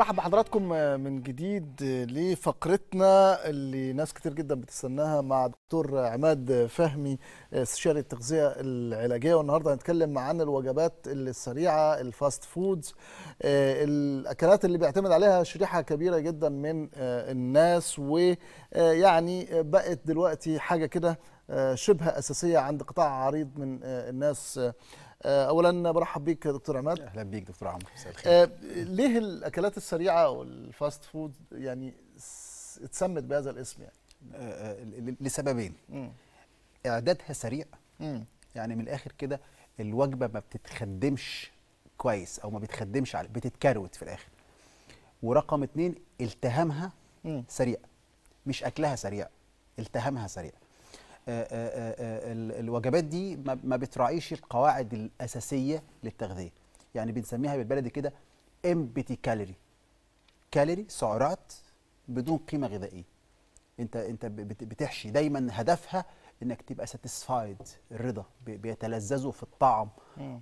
رحب بحضراتكم آه، من جديد آه، لفقرتنا اللي ناس كتير جدا بتستناها مع دكتور عماد فهمي آه، استشاري التغذيه العلاجيه والنهارده هنتكلم عن الوجبات السريعه الفاست فودز الاكلات اللي بيعتمد عليها شريحه كبيره جدا من الناس ويعني بقت دلوقتي حاجه كده شبه اساسيه عند قطاع عريض من الناس آه، اولا برحب بيك دكتور عماد اهلا بيك دكتور عمرو مساء الخير آه، ليه الاكلات السريعه والفاست فود يعني اتسمت بهذا الاسم يعني آه، لسببين اعدادها سريع يعني من الاخر كده الوجبه ما بتتخدمش كويس او ما بتخدمش على بتتكروت في الاخر ورقم اتنين التهامها سريع مش اكلها سريع التهامها سريع آه، آه، آه، الوجبات دي ما بتراعيش القواعد الاساسيه للتغذيه يعني بنسميها بالبلدي كده ام كالوري كالوري سعرات بدون قيمه غذائيه انت انت بتحشي دايما هدفها انك تبقى ساتيسفايد الرضا بيتلذذوا في الطعم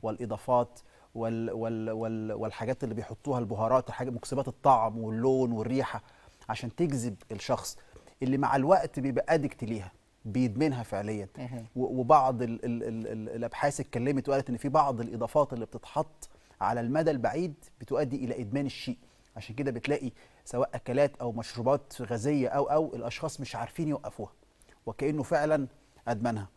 والاضافات وال وال وال والحاجات اللي بيحطوها البهارات حاجه مكسبات الطعم واللون والريحه عشان تجذب الشخص اللي مع الوقت بيبقى ادكت ليها بيدمنها فعليا وبعض الـ الـ الـ الابحاث اتكلمت وقالت ان في بعض الاضافات اللي بتتحط على المدى البعيد بتؤدي الى ادمان الشيء عشان كده بتلاقي سواء اكلات او مشروبات غازيه او او الاشخاص مش عارفين يوقفوها وكانه فعلا ادمنها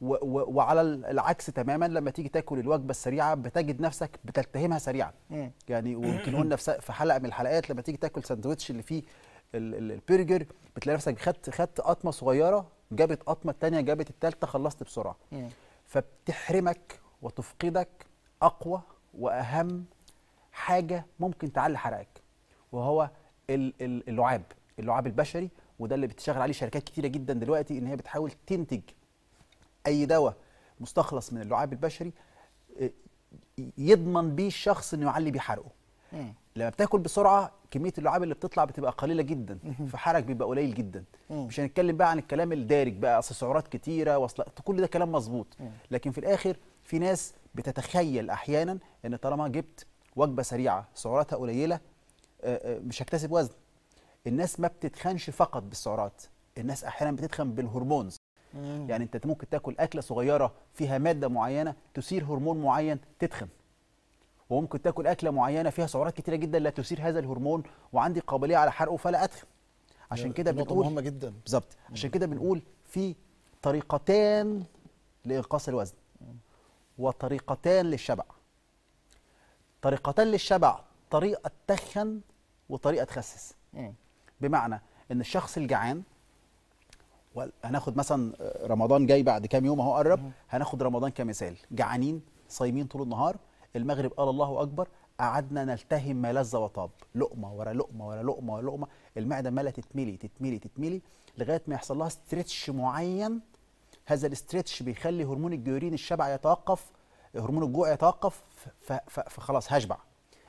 وعلى العكس تماما لما تيجي تاكل الوجبه السريعه بتجد نفسك بتلتهمها سريعا يعني ويمكن قلنا في حلقه من الحلقات لما تيجي تاكل ساندوتش اللي فيه البرجر بتلاقي نفسك خدت خدت قطمه صغيره جابت قطمه الثانيه جابت الثالثه خلصت بسرعه فبتحرمك وتفقدك اقوى واهم حاجه ممكن تعلي حرقك وهو اللعاب اللعاب البشري وده اللي بتشتغل عليه شركات كتيره جدا دلوقتي ان هي بتحاول تنتج اي دواء مستخلص من اللعاب البشري آه، يضمن بيه الشخص انه يعلي بيه حرقه لما بتاكل بسرعه كميه اللعاب اللي بتطلع بتبقى قليله جدا فحرك بيبقى قليل جدا مش هنتكلم بقى عن الكلام الدارج بقى اصل سعرات كتيره وصل كل ده كلام مظبوط لكن في الاخر في ناس بتتخيل احيانا ان طالما جبت وجبه سريعه سعراتها قليله آه، آه، مش هكتسب وزن الناس ما بتتخنش فقط بالسعرات الناس احيانا بتتخن بالهرمونز يعني انت ممكن تاكل اكله صغيره فيها ماده معينه تثير هرمون معين تتخن وممكن تاكل اكله معينه فيها سعرات كتيره جدا لا تثير هذا الهرمون وعندي قابليه على حرقه فلا ادخن عشان كده بنقول مهمه جدا بالظبط عشان كده بنقول في طريقتان لانقاص الوزن وطريقتان للشبع طريقتان للشبع طريقه تخن وطريقه تخسس بمعنى ان الشخص الجعان هناخد مثلا آه، رمضان جاي بعد كام يوم اهو قرب هناخد رمضان كمثال جعانين صايمين طول النهار المغرب قال الله اكبر قعدنا نلتهم ما لذ وطاب لقمه ورا لقمه ورا لقمه ورا لقمه المعده عماله تتملي تتملي تتملي لغايه ما يحصل لها ستريتش معين هذا الاسترتش بيخلي هرمون الجيورين الشبع يتوقف هرمون الجوع يتوقف فخلاص هشبع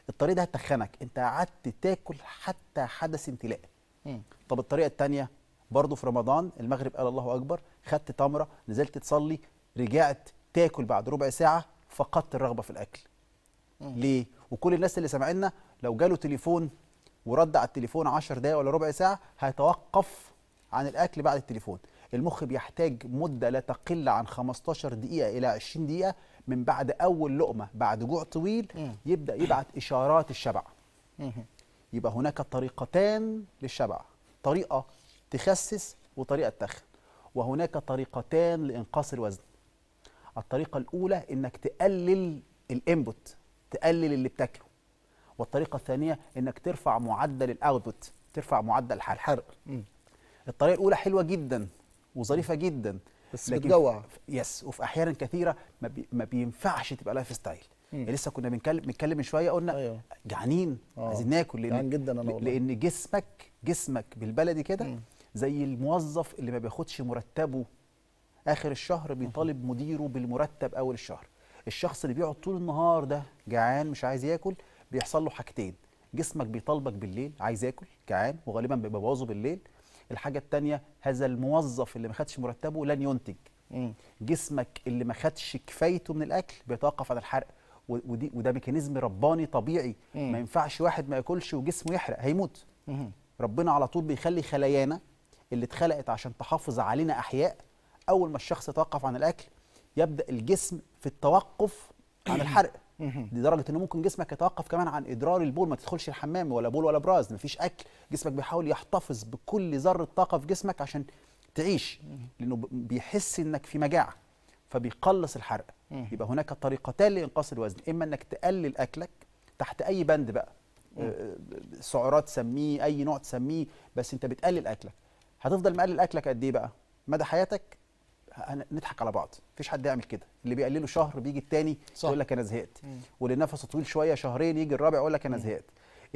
الطريقه دي هتخنك انت قعدت تاكل حتى حدث امتلاء طب الطريقه الثانيه برضه في رمضان المغرب قال الله اكبر خدت تمره نزلت تصلي رجعت تاكل بعد ربع ساعه فقدت الرغبه في الاكل ليه وكل الناس اللي سامعينا لو جاله تليفون ورد على التليفون 10 دقايق ولا ربع ساعه هيتوقف عن الاكل بعد التليفون المخ بيحتاج مده لا تقل عن 15 دقيقه الى 20 دقيقه من بعد اول لقمه بعد جوع طويل يبدا يبعت اشارات الشبع يبقى هناك طريقتان للشبع طريقه تخسس وطريقه تخن وهناك طريقتان لانقاص الوزن الطريقه الاولى انك تقلل الانبوت تقلل اللي بتاكله والطريقه الثانيه انك ترفع معدل الاوتبوت ترفع معدل الحرق الطريقه الاولى حلوه جدا وظريفه جدا بس بتجوع يس وفي احيانا كثيره ما, بي ما بينفعش تبقى لايف ستايل يعني لسه كنا بنتكلم بنتكلم من شويه قلنا أيوه. جعانين آه. عايزين ناكل لان جدا أنا والله. لان جسمك جسمك بالبلدي كده زي الموظف اللي ما بياخدش مرتبه اخر الشهر بيطالب مديره بالمرتب اول الشهر الشخص اللي بيقعد طول النهار ده جعان مش عايز ياكل بيحصل له حاجتين جسمك بيطالبك بالليل عايز ياكل جعان وغالبا بيبوظه بالليل الحاجه الثانيه هذا الموظف اللي ما خدش مرتبه لن ينتج مم. جسمك اللي ما خدش كفايته من الاكل بيتوقف عن الحرق ودي وده ميكانيزم رباني طبيعي مم. ما ينفعش واحد ما ياكلش وجسمه يحرق هيموت مم. ربنا على طول بيخلي خلايانا اللي اتخلقت عشان تحافظ علينا احياء اول ما الشخص يتوقف عن الاكل يبدا الجسم في التوقف عن الحرق لدرجه ان ممكن جسمك يتوقف كمان عن ادرار البول ما تدخلش الحمام ولا بول ولا براز مفيش اكل جسمك بيحاول يحتفظ بكل ذره طاقه في جسمك عشان تعيش لانه بيحس انك في مجاعه فبيقلص الحرق يبقى هناك طريقتان لانقاص الوزن اما انك تقلل اكلك تحت اي بند بقى آه، آه، سعرات تسميه اي نوع تسميه بس انت بتقلل اكلك هتفضل مقلل اكلك قد ايه بقى مدى حياتك نضحك على بعض مفيش حد يعمل كده اللي بيقلله شهر بيجي التاني يقول لك انا زهقت واللي نفسه طويل شويه شهرين يجي الرابع يقول لك انا زهقت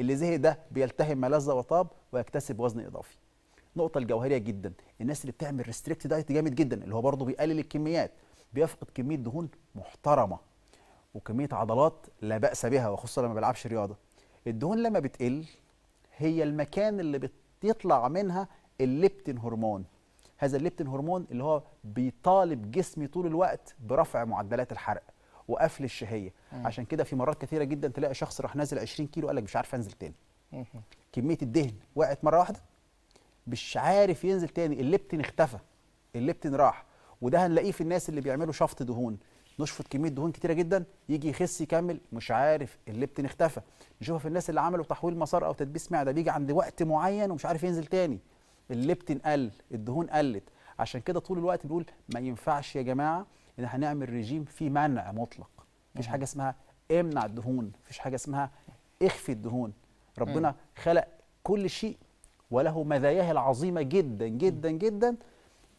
اللي زهق ده بيلتهم ما لذ وطاب ويكتسب وزن اضافي نقطه الجوهريه جدا الناس اللي بتعمل ريستريكت دايت جامد جدا اللي هو برضه بيقلل الكميات بيفقد كميه دهون محترمه وكميه عضلات لا باس بها وخصوصا لما بيلعبش رياضه الدهون لما بتقل هي المكان اللي بيطلع منها الليبتين هرمون هذا الليبتين هرمون اللي هو بيطالب جسمي طول الوقت برفع معدلات الحرق وقفل الشهيه مم. عشان كده في مرات كثيره جدا تلاقي شخص راح نازل 20 كيلو قال لك مش عارف انزل تاني مم. كميه الدهن وقعت مره واحده مش عارف ينزل تاني الليبتين اختفى الليبتين راح وده هنلاقيه في الناس اللي بيعملوا شفط دهون نشفط كميه دهون كتيره جدا يجي يخس يكمل مش عارف الليبتين اختفى نشوفها في الناس اللي عملوا تحويل مسار او تدبيس معده بيجي عند وقت معين ومش عارف ينزل تاني الليبتين قل الدهون قلت عشان كده طول الوقت بنقول ما ينفعش يا جماعه ان احنا نعمل ريجيم فيه منع مطلق مفيش حاجه اسمها امنع الدهون مفيش حاجه اسمها اخفي الدهون ربنا خلق كل شيء وله مزاياه العظيمه جدا جدا جدا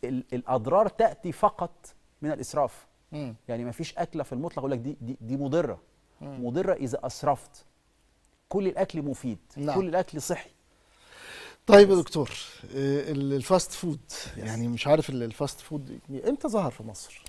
الاضرار تاتي فقط من الاسراف يعني ما فيش اكله في المطلق يقول لك دي دي, دي مضره مضره اذا اسرفت كل الاكل مفيد نعم. كل الاكل صحي طيب يا دكتور آه، الفاست فود يعني مش عارف الفاست فود يعني امتى ظهر في مصر؟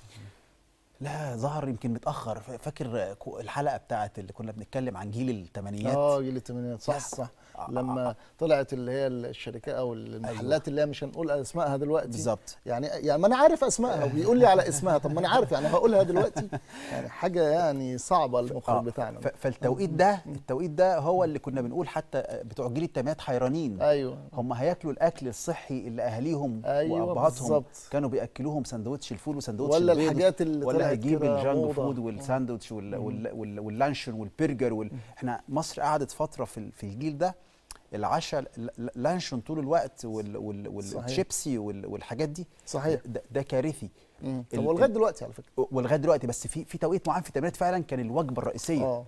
لا ظهر يمكن متاخر فاكر الحلقه بتاعت اللي كنا بنتكلم عن جيل الثمانينات اه جيل الثمانينات صح صح آه, آه،, آه. لما آه طلعت اللي هي الشركات او المحلات أيوه. اللي هي مش هنقول اسمائها دلوقتي بالظبط يعني يعني ما انا عارف اسمائها وبيقول لي على اسمها طب ما انا عارف يعني هقولها دلوقتي يعني حاجه يعني صعبه المخرج آه بتاعنا فالتوقيت ده التوقيت ده هو اللي كنا بنقول حتى بتوع جيل الثمانينات حيرانين ايوه هم هياكلوا الاكل الصحي اللي اهاليهم أيوة وابهاتهم كانوا بياكلوهم سندوتش الفول وسندوتش ولا الحاجات اللي بقى تجيب الجانك فود والساندوتش واللانشون والبرجر وال... احنا مصر قعدت فتره في, في الجيل ده العشاء لانشون طول الوقت وال وال والشيبسي وال والحاجات دي صحيح ده, ده كارثي ولغايه دلوقتي على فكره ولغايه دلوقتي بس في في توقيت معين في التمرينات فعلا كان الوجبه الرئيسيه أوه.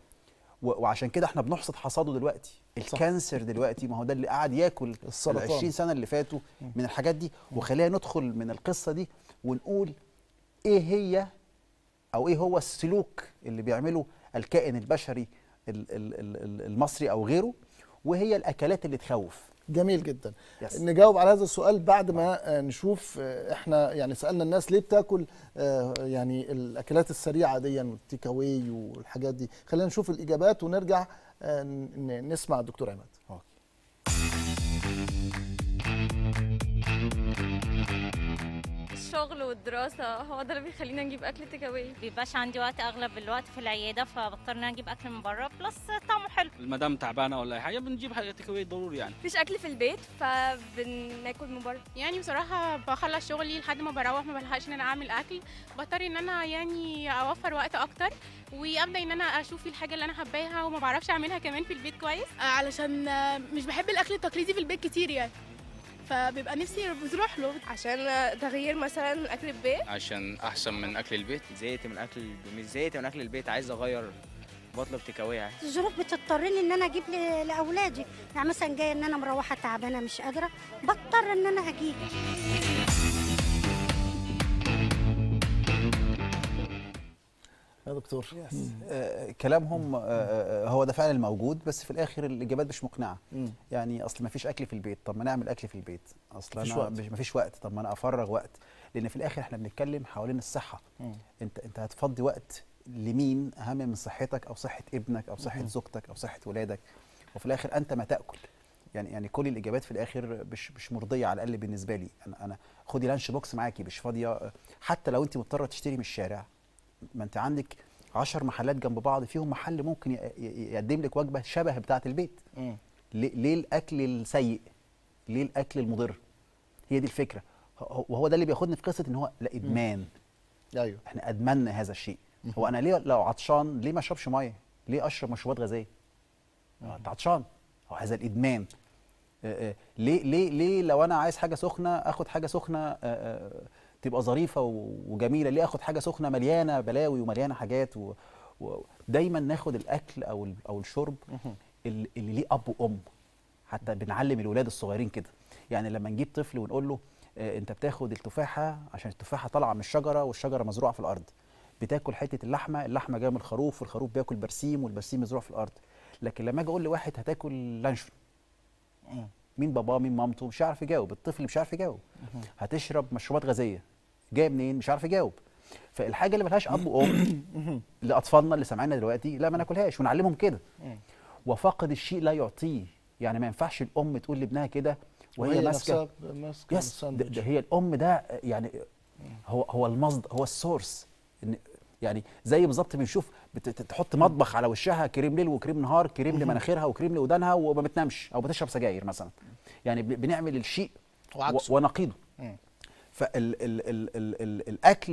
وعشان كده احنا بنحصد حصاده دلوقتي الكانسر دلوقتي ما هو ده اللي قعد ياكل ال 20 سنه اللي فاتوا من الحاجات دي وخلينا ندخل من القصه دي ونقول ايه هي او ايه هو السلوك اللي بيعمله الكائن البشري المصري او غيره وهي الاكلات اللي تخوف جميل جدا يس. نجاوب على هذا السؤال بعد ما آه، نشوف آه، احنا يعني سالنا الناس ليه بتاكل آه، يعني الاكلات السريعه دي والتيكاوي يعني والحاجات دي خلينا نشوف الاجابات ونرجع نسمع الدكتور عماد الشغل والدراسه هو ده اللي بيخلينا نجيب اكل تيك اواي بيبقاش عندي وقت اغلب الوقت في العياده فبضطر اجيب اكل من بره بلس طعمه حلو المدام تعبانه ولا اي حاجه بنجيب حاجه تيك اواي ضروري يعني مفيش اكل في البيت فبناكل من بره يعني بصراحه بخلص شغلي لحد ما بروح ما بلحقش ان انا اعمل اكل بضطر ان انا يعني اوفر وقت اكتر وابدا ان انا اشوف الحاجه اللي انا حباها وما بعرفش اعملها كمان في البيت كويس علشان مش بحب الاكل التقليدي في البيت كتير يعني فبيبقى نفسي بتروح له عشان تغيير مثلا اكل البيت عشان احسن من اكل البيت زيت من اكل مش زيت من اكل البيت عايز اغير بطلب تكاويه الظروف بتضطرني ان انا اجيب لاولادي يعني مثلا جايه ان انا مروحه تعبانه مش قادره بضطر ان انا اجيب يا دكتور آه، آه، كلامهم آه، هو ده فعلا الموجود بس في الاخر الاجابات مش مقنعه يعني اصل ما فيش اكل في البيت طب ما نعمل اكل في البيت اصل انا ما فيش وقت طب ما انا افرغ وقت لان في الاخر احنا بنتكلم حوالين الصحه انت انت هتفضي وقت لمين اهم من صحتك او صحه ابنك او صحه زوجتك او صحه ولادك وفي الاخر انت ما تاكل يعني يعني كل الاجابات في الاخر مش مش مرضيه على الاقل بالنسبه لي انا انا خدي لانش بوكس معاكي مش فاضيه حتى لو انت مضطره تشتري من الشارع ما انت عندك 10 محلات جنب بعض فيهم محل ممكن يقدم لك وجبه شبه بتاعه البيت ليه الاكل السيء ليه الاكل المضر هي دي الفكره وهو ده اللي بياخدني في قصه ان هو لا ادمان ايوه احنا ادمنا هذا الشيء مم. هو انا ليه لو عطشان ليه ما اشربش ميه ليه اشرب مشروبات غازيه انت عطشان هو هذا الادمان آآ آآ ليه ليه ليه لو انا عايز حاجه سخنه اخد حاجه سخنه آآ تبقى ظريفه وجميله ليه اخد حاجه سخنه مليانه بلاوي ومليانه حاجات و... و... دايما ناخد الاكل او ال... او الشرب اللي, اللي ليه اب وام حتى بنعلم الولاد الصغيرين كده يعني لما نجيب طفل ونقول له آه انت بتاخد التفاحه عشان التفاحه طالعه من الشجره والشجره مزروعه في الارض بتاكل حته اللحمه اللحمه جايه من الخروف والخروف بياكل برسيم والبرسيم مزروع في الارض لكن لما اجي اقول لواحد هتاكل لانشون مين باباه مين مامته مش عارف يجاوب الطفل مش عارف يجاوب هتشرب مشروبات غازيه جايه منين مش عارف يجاوب فالحاجه اللي ملهاش اب وام لاطفالنا اللي سامعيننا دلوقتي لا ما ناكلهاش ونعلمهم كده وفقد الشيء لا يعطيه يعني ما ينفعش الام تقول لابنها كده وهي ماسكه ماسكه يس ده هي الام ده يعني هو هو المصدر هو السورس يعني زي بالظبط بنشوف بتحط مطبخ على وشها كريم ليل وكريم نهار كريم لمناخيرها وكريم لودانها وما بتنامش او بتشرب سجاير مثلا يعني بنعمل الشيء وعكسه ونقيضه فالاكل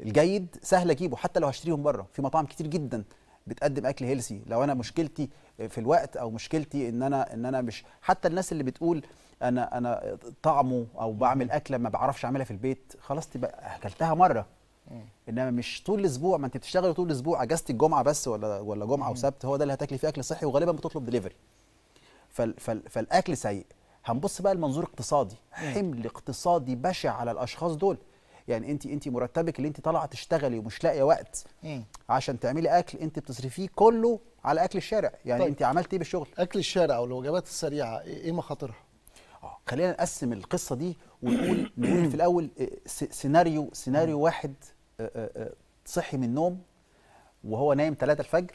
الجيد سهل اجيبه حتى لو هشتريهم بره في مطاعم كتير جدا بتقدم اكل هيلسي لو انا مشكلتي في الوقت او مشكلتي ان انا ان انا مش حتى الناس اللي بتقول انا انا طعمه او بعمل اكله ما بعرفش اعملها في البيت خلاص تبقى اكلتها مره انما مش طول الاسبوع ما انت بتشتغل طول الاسبوع اجازه الجمعه بس ولا ولا جمعه وسبت هو ده اللي هتاكلي فيه اكل صحي وغالبا بتطلب دليفري فال فال فالاكل سيء هنبص بقى لمنظور اقتصادي حمل اقتصادي بشع على الاشخاص دول يعني انت انت مرتبك اللي انت طالعه تشتغلي ومش لاقيه وقت عشان تعملي اكل انت بتصرفيه كله على اكل الشارع يعني طيب. انت عملت ايه بالشغل اكل الشارع او الوجبات السريعه إيه،, ايه مخاطرها اه خلينا نقسم القصه دي ونقول نقول في الاول آه، سيناريو سيناريو واحد صحي من النوم وهو نايم 3 الفجر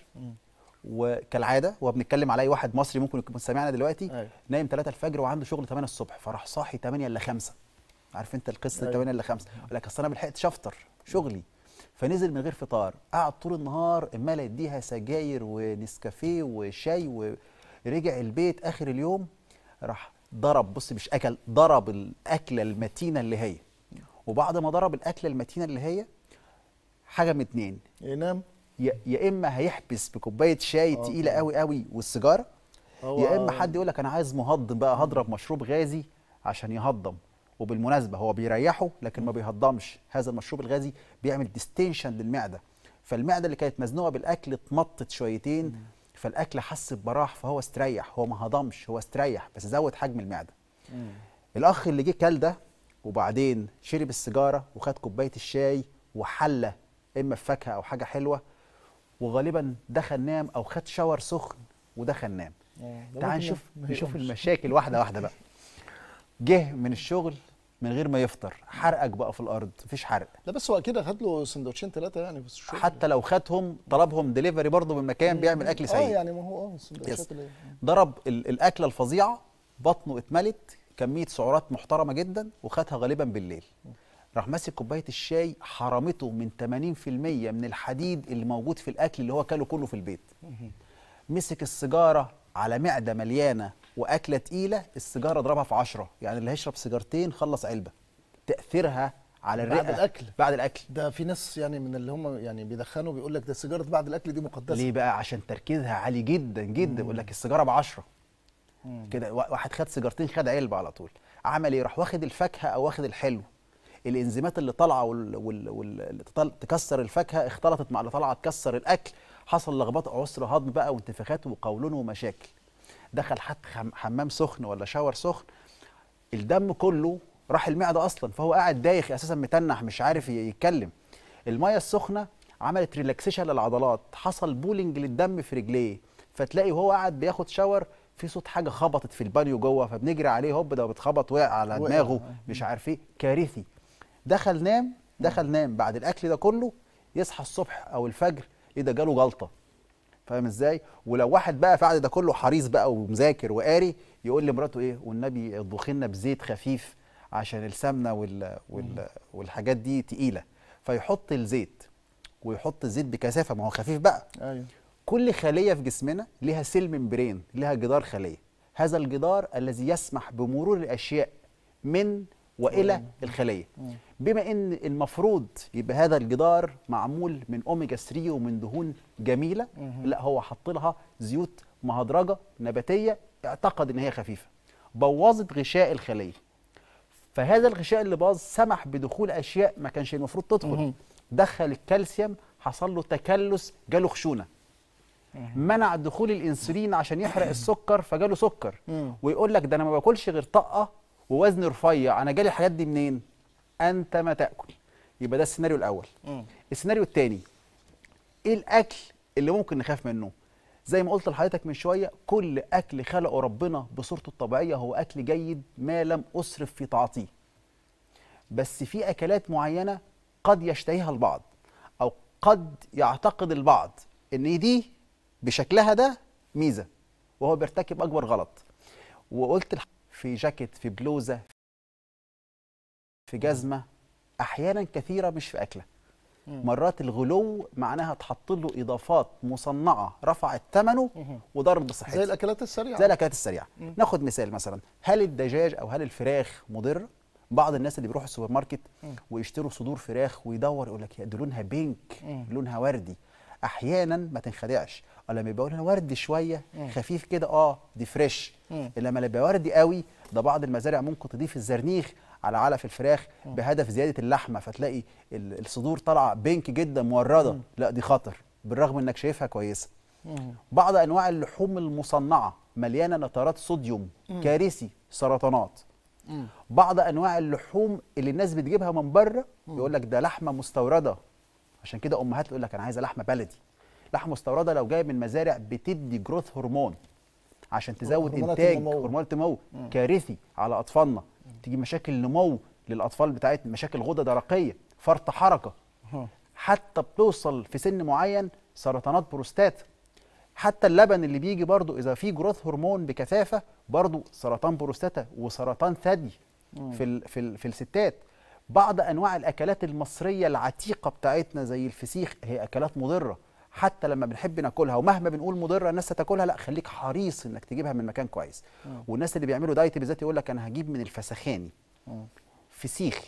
وكالعاده هو بنتكلم على اي واحد مصري ممكن يكون سامعنا دلوقتي أيوة. نايم 3 الفجر وعنده شغل 8 الصبح فراح صاحي 8 الا 5 عارف انت القصه أيوة. 8 الا 5 يقول لك اصل انا ما لحقتش افطر شغلي فنزل من غير فطار قعد طول النهار اما لا يديها سجاير ونسكافيه وشاي ورجع البيت اخر اليوم راح ضرب بص مش اكل ضرب الاكله المتينه اللي هي وبعد ما ضرب الاكله المتينه اللي هي حاجه من اتنين ينام إيه، يا اما هيحبس بكوبايه شاي آه، تقيله قوي قوي والسيجاره يا اما حد يقول لك انا عايز مهضم بقى هضرب مشروب غازي عشان يهضم وبالمناسبه هو بيريحه لكن ما بيهضمش هذا المشروب الغازي بيعمل ديستنشن للمعده فالمعده اللي كانت مزنوقه بالاكل اتمطت شويتين فالاكل حس ببراح فهو استريح هو ما هضمش هو استريح بس زود حجم المعده الاخ اللي جه كل ده وبعدين شرب السيجاره وخد كوبايه الشاي وحلى اما فاكهه او حاجه حلوه وغالبا دخل نام او خد شاور سخن ودخل نام آه، تعال نشوف نشوف المشاكل واحده واحده بقى جه من الشغل من غير ما يفطر حرقك بقى في الارض مفيش حرق لا بس هو كده خد له سندوتشين ثلاثه يعني في الشغل حتى لو خدهم طلبهم ديليفري برضه من مكان بيعمل اكل آه، سيء اه يعني ما هو اه السندوتشات ضرب الاكله الفظيعه بطنه اتملت كميه سعرات محترمه جدا وخدها غالبا بالليل راح ماسك كوبايه الشاي حرمته من 80% من الحديد اللي موجود في الاكل اللي هو كله كله في البيت مسك السيجاره على معده مليانه واكله تقيله السيجاره ضربها في 10 يعني اللي هيشرب سيجارتين خلص علبه تاثيرها على الرئه بعد الاكل بعد الاكل ده في ناس يعني من اللي هم يعني بيدخنوا بيقول لك ده سيجاره بعد الاكل دي مقدسه ليه بقى عشان تركيزها عالي جدا جدا يقول لك السيجاره بعشرة 10 كده واحد خد سيجارتين خد علبه على طول عمل ايه راح واخد الفاكهه او واخد الحلو الانزيمات اللي طالعه واللي تكسر الفاكهه اختلطت مع اللي طالعه تكسر الاكل حصل لخبطه عسر هضم بقى وانتفاخات وقولون ومشاكل دخل حتى حمام سخن ولا شاور سخن الدم كله راح المعده اصلا فهو قاعد دايخ اساسا متنح مش عارف يتكلم الميه السخنه عملت ريلاكسيشن للعضلات حصل بولينج للدم في رجليه فتلاقي وهو قاعد بياخد شاور في صوت حاجه خبطت في البانيو جوه فبنجري عليه هوب ده بتخبط وقع على دماغه مش عارف ايه كارثي دخل نام دخل نام بعد الاكل ده كله يصحى الصبح او الفجر ايه ده جاله جلطه فاهم ازاي ولو واحد بقى بعد ده كله حريص بقى ومذاكر وقاري يقول لمراته ايه والنبي اطبخي لنا بزيت خفيف عشان السمنه وال... وال... والحاجات دي تقيله فيحط الزيت ويحط الزيت بكثافه ما هو خفيف بقى ايوه كل خليه في جسمنا لها سيل ممبرين لها جدار خليه هذا الجدار الذي يسمح بمرور الاشياء من والى الخليه بما ان المفروض يبقى هذا الجدار معمول من اوميجا 3 ومن دهون جميله لا هو حط لها زيوت مهدرجه نباتيه اعتقد ان هي خفيفه بوظت غشاء الخليه فهذا الغشاء اللي باظ سمح بدخول اشياء ما كانش المفروض تدخل دخل الكالسيوم حصل له تكلس جاله خشونه منع دخول الانسولين عشان يحرق السكر فجاله سكر ويقول لك ده انا ما باكلش غير طقه ووزن رفيع انا جالي الحاجات دي منين انت ما تاكل يبقى ده السيناريو الاول مم. السيناريو الثاني ايه الاكل اللي ممكن نخاف منه زي ما قلت لحضرتك من شويه كل اكل خلقه ربنا بصورته الطبيعيه هو اكل جيد ما لم اسرف في تعاطيه بس في اكلات معينه قد يشتهيها البعض او قد يعتقد البعض ان دي بشكلها ده ميزه وهو بيرتكب اكبر غلط وقلت في جاكيت في بلوزه في جزمه احيانا كثيره مش في اكله مرات الغلو معناها اتحط له اضافات مصنعه رفعت ثمنه وضرب صحته زي الاكلات السريعه زي الاكلات السريعه ناخد مثال مثلا هل الدجاج او هل الفراخ مضر بعض الناس اللي بيروحوا السوبر ماركت ويشتروا صدور فراخ ويدور يقول لك لونها بينك لونها وردي احيانا ما تنخدعش آه، لما يبقى لونها وردي شويه خفيف كده اه دي فريش انما لما يبقى وردي قوي ده بعض المزارع ممكن تضيف الزرنيخ على علف الفراخ بهدف زياده اللحمه فتلاقي الصدور طالعه بينك جدا مورده لا دي خطر بالرغم انك شايفها كويسه بعض انواع اللحوم المصنعه مليانه نترات صوديوم كارثي سرطانات بعض انواع اللحوم اللي الناس بتجيبها من بره يقول لك ده لحمه مستورده عشان كده امهات تقول لك انا عايزه لحمه بلدي لحمه مستورده لو جايه من مزارع بتدي جروث هرمون عشان تزود انتاج هرمون تمو كارثي على اطفالنا تيجي مشاكل نمو للاطفال بتاعتنا مشاكل غده درقيه فرط حركه حتى بتوصل في سن معين سرطانات بروستات حتى اللبن اللي بيجي برضو اذا في جروث هرمون بكثافه برضو سرطان بروستاتا وسرطان ثدي في الـ في الـ في الستات بعض انواع الاكلات المصريه العتيقه بتاعتنا زي الفسيخ هي اكلات مضره حتى لما بنحب ناكلها ومهما بنقول مضره الناس هتاكلها لا خليك حريص انك تجيبها من مكان كويس مم. والناس اللي بيعملوا دايت بالذات يقول لك انا هجيب من الفسخاني فسيخ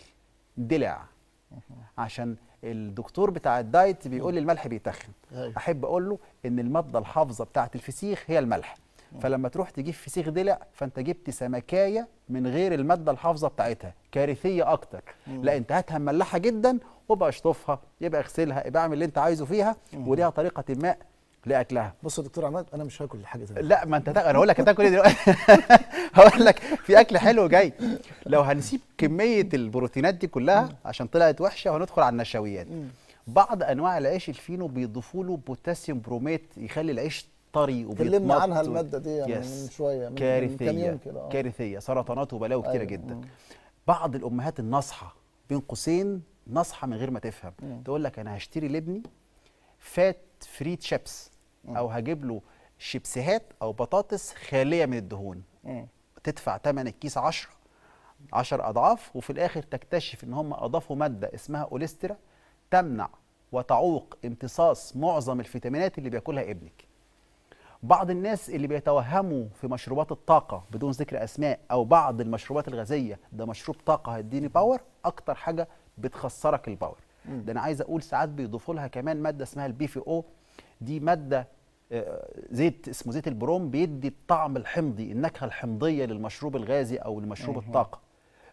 دلع مم. عشان الدكتور بتاع الدايت بيقول لي الملح بيتخن أيوه. احب اقول له ان الماده الحافظه بتاعه الفسيخ هي الملح فلما تروح تجيب فسيخ دلع فانت جبت سمكايه من غير الماده الحافظه بتاعتها كارثيه اكتر لا انت هاتها مملحه جدا وابقى اشطفها يبقى اغسلها يبقى اعمل اللي انت عايزه فيها وليها طريقه ما لاكلها بص يا دكتور عماد انا مش هاكل حاجه زي لا ما انت انا هقول لك هتاكل ايه دلوقتي هقول لك في اكل حلو جاي لو هنسيب كميه البروتينات دي كلها عشان طلعت وحشه وهندخل على النشويات بعض انواع العيش الفينو بيضيفوا له بوتاسيوم بروميت يخلي العيش طري وبيتمط اتكلمنا عنها الماده دي يعني يس. من شويه من كارثيه آه. كارثيه سرطانات وبلاوي كتيره أيوه. جدا بعض الامهات الناصحه بين قوسين نصحى من غير ما تفهم مم. تقول لك انا هشتري لابني فات فري تشيبس او هجيب له شيبسيهات او بطاطس خاليه من الدهون مم. تدفع ثمن الكيس 10 10 اضعاف وفي الاخر تكتشف ان هم اضافوا ماده اسمها اوليسترا تمنع وتعوق امتصاص معظم الفيتامينات اللي بياكلها ابنك بعض الناس اللي بيتوهموا في مشروبات الطاقة بدون ذكر أسماء أو بعض المشروبات الغازية ده مشروب طاقة هيديني باور أكتر حاجة بتخسرك الباور ده انا عايز اقول ساعات بيضيفوا لها كمان ماده اسمها البي في او دي ماده آه، زيت اسمه زيت البروم بيدي الطعم الحمضي النكهه الحمضيه للمشروب الغازي او لمشروب أيوة. الطاقه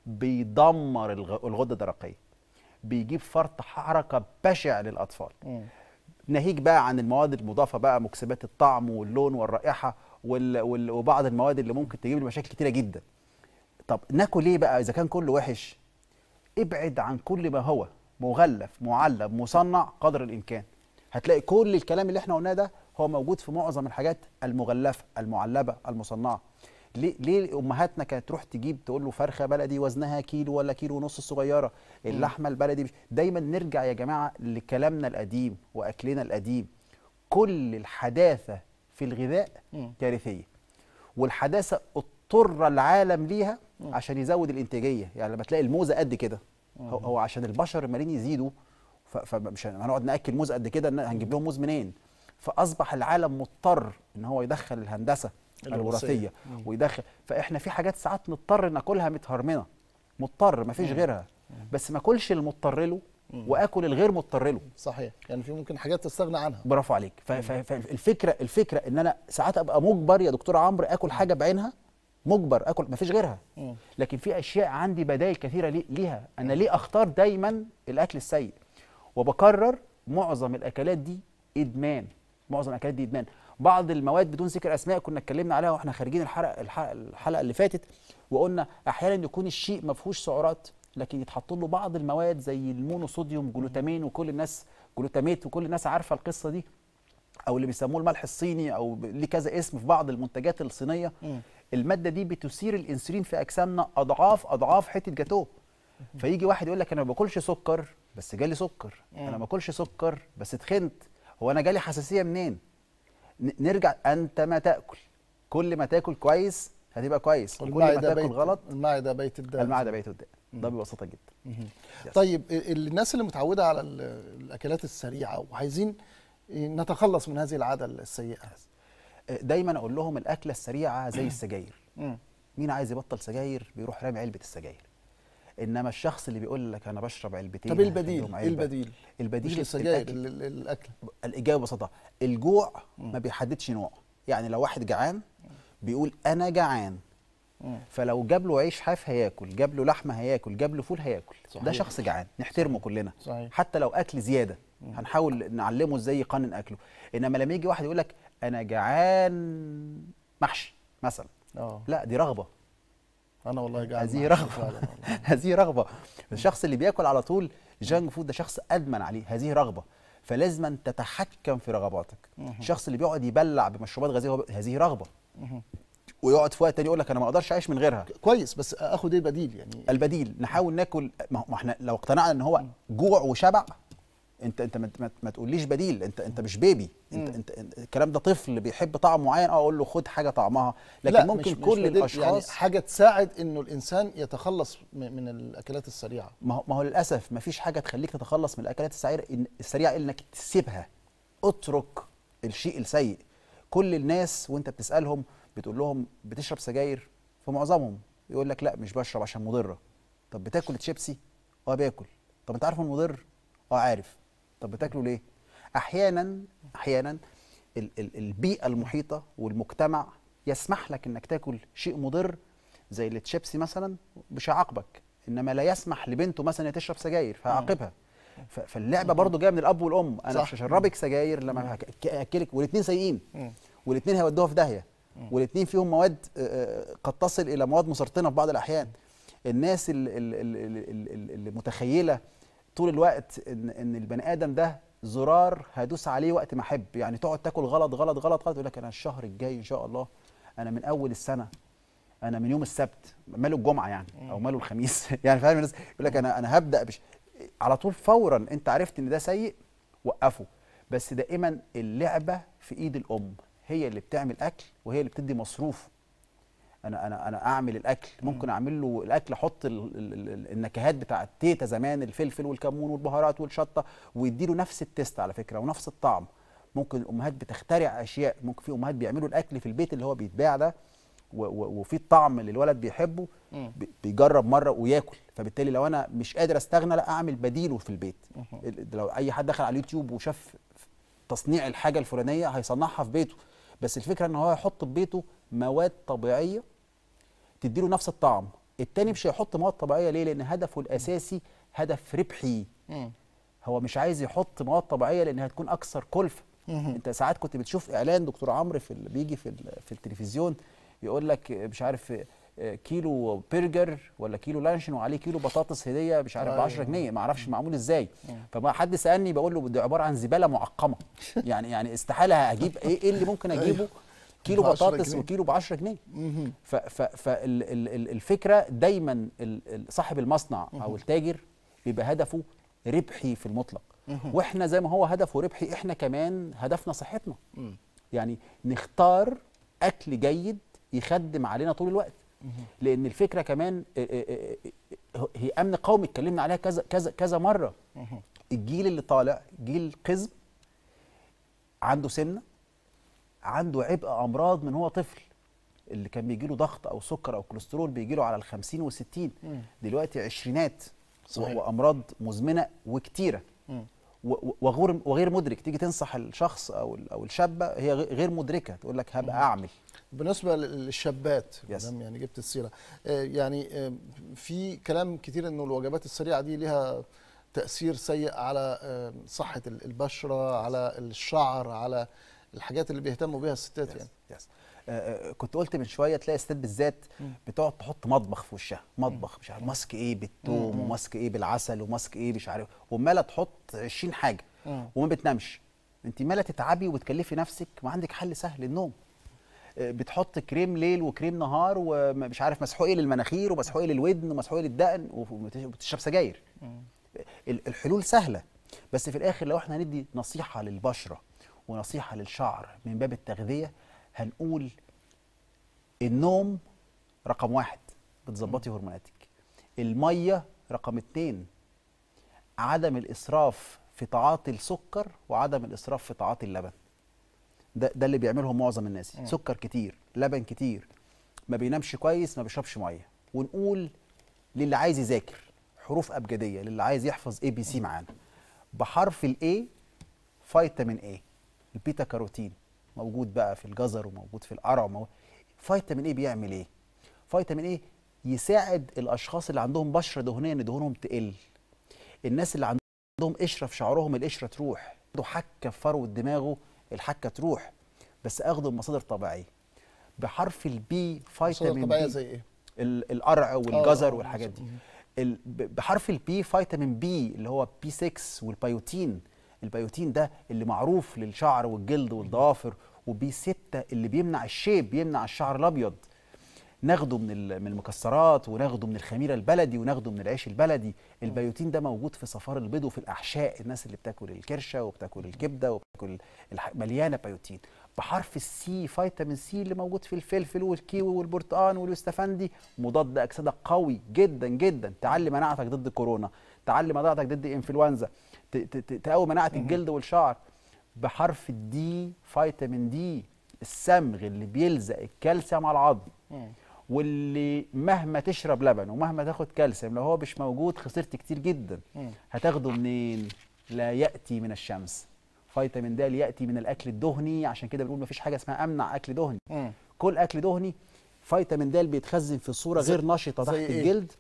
بيدمر الغده الدرقيه بيجيب فرط حركه بشع للاطفال ناهيك بقى عن المواد المضافه بقى مكسبات الطعم واللون والرائحه وال وال وبعض المواد اللي ممكن تجيب لي مشاكل كتيره جدا طب ناكل ايه بقى اذا كان كله وحش ابعد عن كل ما هو مغلف معلب مصنع قدر الامكان هتلاقي كل الكلام اللي احنا قلناه ده هو موجود في معظم الحاجات المغلفه المعلبه المصنعه ليه ليه امهاتنا كانت تروح تجيب تقول له فرخه بلدي وزنها كيلو ولا كيلو ونص الصغيره اللحمه البلدي دايما نرجع يا جماعه لكلامنا القديم واكلنا القديم كل الحداثه في الغذاء كارثيه والحداثه اضطر العالم ليها عشان يزود الانتاجيه يعني لما تلاقي الموزه قد كده هو عشان البشر مالين يزيدوا فمش هنقعد ناكل موز قد كده هنجيب لهم موز منين فاصبح العالم مضطر ان هو يدخل الهندسه الوراثيه ويدخل فاحنا في حاجات ساعات نضطر ناكلها متهرمنه مضطر ما فيش غيرها بس ما اكلش المضطر له واكل الغير مضطر له صحيح يعني في ممكن حاجات تستغنى عنها برافو عليك فالفكره الفكره ان انا ساعات ابقى مجبر يا دكتور عمرو اكل حاجه بعينها مجبر اكل مفيش غيرها لكن في اشياء عندي بدائل كثيره ليها انا ليه اختار دايما الاكل السيء وبكرر معظم الاكلات دي ادمان معظم الاكلات دي ادمان بعض المواد بدون ذكر اسماء كنا اتكلمنا عليها واحنا خارجين الحلقه الحلقه اللي فاتت وقلنا احيانا يكون الشيء ما فيهوش سعرات لكن يتحط له بعض المواد زي المونوصوديوم جلوتامين وكل الناس جلوتاميت وكل الناس عارفه القصه دي او اللي بيسموه الملح الصيني او ليه كذا اسم في بعض المنتجات الصينيه الماده دي بتثير الانسولين في اجسامنا اضعاف اضعاف حته جاتوه فيجي واحد يقول لك انا ما باكلش سكر بس جالي سكر انا ما باكلش سكر بس اتخنت هو انا جالي حساسيه منين نرجع انت ما تاكل كل ما تاكل كويس هتبقى كويس كل ما تاكل غلط المعده بيت الداء المعده بيت الداء ده ببساطه جدا طيب الناس اللي متعوده على الاكلات السريعه وعايزين نتخلص من هذه العاده السيئه دايما اقول لهم الاكله السريعه زي السجاير مين عايز يبطل سجاير بيروح رامي علبه السجاير انما الشخص اللي بيقول لك انا بشرب علبتين طب البديل ايه البديل البديل مش السجاير الاكل الاجابه ببساطه الجوع ما بيحددش نوع يعني لو واحد جعان بيقول انا جعان فلو جاب له عيش حاف هياكل جاب له لحمه هياكل جاب له فول هياكل صحيح. ده شخص جعان نحترمه صحيح. كلنا صحيح. حتى لو اكل زياده هنحاول نعلمه ازاي يقنن اكله انما لما يجي واحد يقول لك انا جعان محشي مثلا أوه. لا دي رغبه انا والله جعان هذه رغبه هذه رغبه الشخص اللي بياكل على طول جانج فود ده شخص ادمن عليه هذه رغبه فلازم أن تتحكم في رغباتك الشخص اللي بيقعد يبلع بمشروبات غازيه هذه رغبه ويقعد في وقت تاني يقول لك انا ما اقدرش اعيش من غيرها كويس بس اخد ايه بديل يعني البديل نحاول ناكل ما احنا لو اقتنعنا ان هو جوع وشبع انت انت ما, ما تقوليش بديل انت انت مش بيبي انت انت الكلام ده طفل بيحب طعم معين اه اقول له خد حاجه طعمها لكن لا ممكن مش كل مش يعني الاشخاص يعني حاجه تساعد انه الانسان يتخلص من الاكلات السريعه ما هو, ما هو للاسف ما فيش حاجه تخليك تتخلص من الاكلات السريعه السريعه انك تسيبها اترك الشيء السيء كل الناس وانت بتسالهم بتقول لهم بتشرب سجاير فمعظمهم يقول لك لا مش بشرب عشان مضره طب بتاكل تشيبسي اه باكل طب انت عارف المضر اه عارف طب بتاكله ليه احيانا احيانا ال ال البيئه المحيطه والمجتمع يسمح لك انك تاكل شيء مضر زي التشيبسي مثلا مش هيعاقبك انما لا يسمح لبنته مثلا تشرب سجاير فهعاقبها فاللعبه برضو جايه من الاب والام انا مش هشربك سجاير لما هاكلك والاثنين سيئين والاثنين هيودوها في داهيه والاثنين فيهم مواد قد تصل الى مواد مسرطنه في بعض الاحيان الناس اللي متخيله طول الوقت ان ان البني ادم ده زرار هدوس عليه وقت ما احب يعني تقعد تاكل غلط غلط غلط غلط يقول لك انا الشهر الجاي ان شاء الله انا من اول السنه انا من يوم السبت ماله الجمعه يعني او ماله الخميس يعني فاهم الناس يقول لك انا انا هبدا بش... على طول فورا انت عرفت ان ده سيء وقفه بس دائما اللعبه في ايد الام هي اللي بتعمل اكل وهي اللي بتدي مصروف انا انا انا اعمل الاكل ممكن اعمل له الاكل احط النكهات بتاعه تيتا زمان الفلفل والكمون والبهارات والشطه ويدي له نفس التيست على فكره ونفس الطعم ممكن الامهات بتخترع اشياء ممكن في امهات بيعملوا الاكل في البيت اللي هو بيتباع ده وفي الطعم اللي الولد بيحبه بيجرب مره وياكل فبالتالي لو انا مش قادر استغنى لا اعمل بديله في البيت لو اي حد دخل على اليوتيوب وشاف تصنيع الحاجه الفلانيه هيصنعها في بيته بس الفكره ان هو يحط في بيته مواد طبيعيه تديله نفس الطعم التاني مش هيحط مواد طبيعيه ليه لان هدفه الاساسي هدف ربحي هو مش عايز يحط مواد طبيعيه لانها تكون اكثر كلفه انت ساعات كنت بتشوف اعلان دكتور عمرو في بيجي في في التلفزيون يقول لك مش عارف آه، كيلو برجر ولا كيلو لانشن وعليه كيلو بطاطس هديه مش عارف أيوة. ب 10 جنيه ما اعرفش معمول ازاي فما حد سالني بقول له ده عباره عن زباله معقمه يعني يعني استحاله هجيب ايه, إيه اللي ممكن اجيبه أيوة. كيلو بطاطس وكيلو ب 10 جنيه فالفكره دايما صاحب المصنع او التاجر بيبقى هدفه ربحي في المطلق واحنا زي ما هو هدفه ربحي احنا كمان هدفنا صحتنا يعني نختار اكل جيد يخدم علينا طول الوقت لان الفكره كمان آه، آه، آه، هي امن قومي اتكلمنا عليها كذا كذا كذا مره الجيل اللي طالع جيل قزم عنده سمنه عنده عبء امراض من هو طفل اللي كان بيجي له ضغط او سكر او كوليسترول بيجي له على ال 50 و 60 دلوقتي عشرينات صحيح. وهو امراض مزمنه وكتيره وغير وغير مدرك تيجي تنصح الشخص او او الشابه هي غير مدركه تقول لك هبقى اعمل بالنسبه للشابات يعني جبت السيره آه، يعني آه، في كلام كتير انه الوجبات السريعه دي ليها تاثير سيء على آه، صحه البشره على الشعر على الحاجات اللي بيهتموا بيها الستات yes. يعني يس. Yes. آه،, آه كنت قلت من شويه تلاقي الستات بالذات بتقعد تحط مطبخ في وشها مطبخ مش عارف ماسك ايه بالثوم وماسك ايه بالعسل وماسك ايه مش عارف وماله تحط 20 حاجه وما بتنامش انت ماله تتعبي وتكلفي نفسك ما عندك حل سهل النوم آه، بتحط كريم ليل وكريم نهار ومش عارف مسحوق ايه للمناخير ومسحوق ايه للودن ومسحوق ايه للدقن وبتشرب سجاير الحلول سهله بس في الاخر لو احنا هندي نصيحه للبشره ونصيحة للشعر من باب التغذية هنقول النوم رقم واحد بتظبطي هرموناتك المية رقم اتنين عدم الإسراف في تعاطي السكر وعدم الإسراف في تعاطي اللبن ده, ده اللي بيعمله معظم الناس م. سكر كتير لبن كتير ما بينامش كويس ما بيشربش ميه ونقول للي عايز يذاكر حروف ابجديه للي عايز يحفظ اي بي سي معانا بحرف الاي فيتامين اي البيتا كاروتين موجود بقى في الجزر وموجود في القرع فيتامين ايه بيعمل ايه فيتامين ايه يساعد الاشخاص اللي عندهم بشره دهنيه ان دهونهم تقل الناس اللي عندهم قشره في شعرهم القشره تروح عنده حكه في فروه دماغه الحكه تروح بس اخده من مصادر طبيعيه بحرف البي فيتامين بي زي ايه القرع والجزر أوه. آه، والحاجات دي بحرف البي فيتامين بي اللي هو بي 6 والبيوتين البيوتين ده اللي معروف للشعر والجلد والضوافر وبي 6 اللي بيمنع الشيب بيمنع الشعر الابيض ناخده من من المكسرات وناخده من الخميره البلدي وناخده من العيش البلدي البيوتين ده موجود في صفار البيض وفي الاحشاء الناس اللي بتاكل الكرشه وبتاكل الكبده وبتاكل مليانه بيوتين بحرف السي فيتامين سي اللي موجود في الفلفل والكيوي والبرتقان والاستفندي مضاد اكسده قوي جدا جدا تعلي مناعتك ضد كورونا تعلي مضاعتك ضد انفلونزا تقوي مناعه الجلد والشعر بحرف الدي فيتامين دي الصمغ اللي بيلزق الكالسيوم على العظم واللي مهما تشرب لبن ومهما تاخد كالسيوم لو هو مش موجود خسرت كتير جدا هتاخده منين لا ياتي من الشمس فيتامين د ياتي من الاكل الدهني عشان كده بنقول مفيش حاجه اسمها امنع اكل دهني كل اكل دهني فيتامين د بيتخزن في صوره غير نشطه تحت إيه؟ الجلد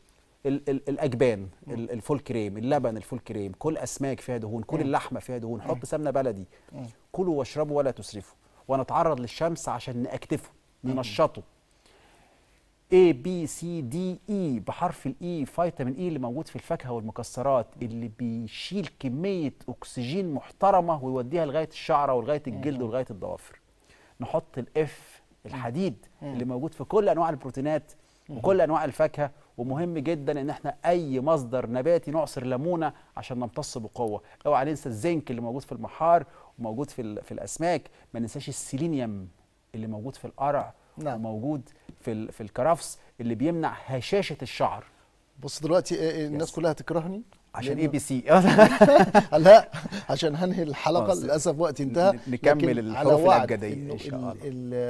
الاجبان الفول كريم اللبن الفول كريم كل اسماك فيها دهون كل اللحمه فيها دهون حط سمنه بلدي كلوا واشربوا ولا تسرفوا ونتعرض للشمس عشان ناكتفه ننشطه A B C D E بحرف الاي e، فيتامين اي e اللي موجود في الفاكهه والمكسرات اللي بيشيل كميه اكسجين محترمه ويوديها لغايه الشعره ولغايه الجلد ولغايه الضوافر نحط الاف الحديد اللي موجود في كل انواع البروتينات وكل انواع الفاكهه ومهم جدا ان احنا اي مصدر نباتي نعصر ليمونه عشان نمتص بقوه اوعى ننسى الزنك اللي موجود في المحار وموجود في في الاسماك ما ننساش السيلينيوم اللي موجود في القرع نعم. وموجود في في الكرفس اللي بيمنع هشاشه الشعر بص دلوقتي إيه، إيه، الناس يس. كلها تكرهني عشان اي بي سي لا عشان هنهي الحلقه للاسف وقت انتهى نكمل الحروف الابجديه إن, شاء الله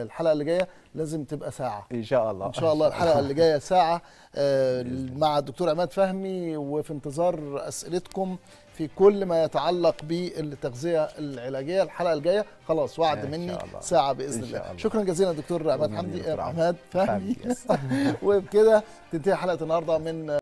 الحلقه اللي جايه لازم تبقى ساعه ان شاء الله ان شاء الله الحلقه اللي جايه ساعه آه مع الدكتور عماد فهمي وفي انتظار اسئلتكم في كل ما يتعلق بالتغذيه العلاجيه الحلقه الجايه خلاص وعد مني ساعه باذن الله. الله شكرا جزيلا دكتور عماد حمدي آه، عماد فهمي وبكده تنتهي حلقه النهارده من